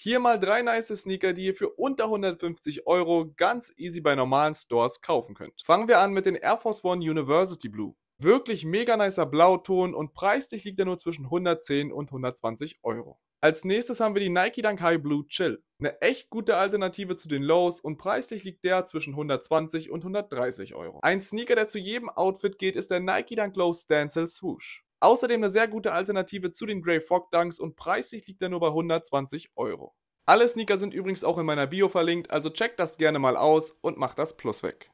Hier mal drei nice Sneaker, die ihr für unter 150 Euro ganz easy bei normalen Stores kaufen könnt. Fangen wir an mit den Air Force One University Blue. Wirklich mega nicer Blauton und preislich liegt er nur zwischen 110 und 120 Euro. Als nächstes haben wir die Nike Dunk High Blue Chill. Eine echt gute Alternative zu den Lows und preislich liegt der zwischen 120 und 130 Euro. Ein Sneaker, der zu jedem Outfit geht, ist der Nike Dunk Low Stencil Swoosh. Außerdem eine sehr gute Alternative zu den Grey Fog Dunks und preislich liegt er nur bei 120 Euro. Alle Sneaker sind übrigens auch in meiner Bio verlinkt, also checkt das gerne mal aus und macht das Plus weg.